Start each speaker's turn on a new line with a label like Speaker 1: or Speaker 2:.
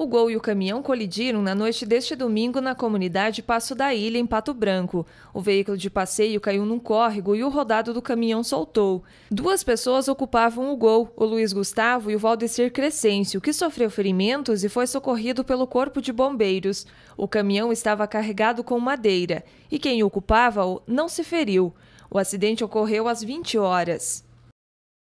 Speaker 1: O gol e o caminhão colidiram na noite deste domingo na comunidade Passo da Ilha, em Pato Branco. O veículo de passeio caiu num córrego e o rodado do caminhão soltou. Duas pessoas ocupavam o gol, o Luiz Gustavo e o Valdecir Crescêncio, que sofreu ferimentos e foi socorrido pelo Corpo de Bombeiros. O caminhão estava carregado com madeira e quem ocupava-o não se feriu. O acidente ocorreu às 20 horas.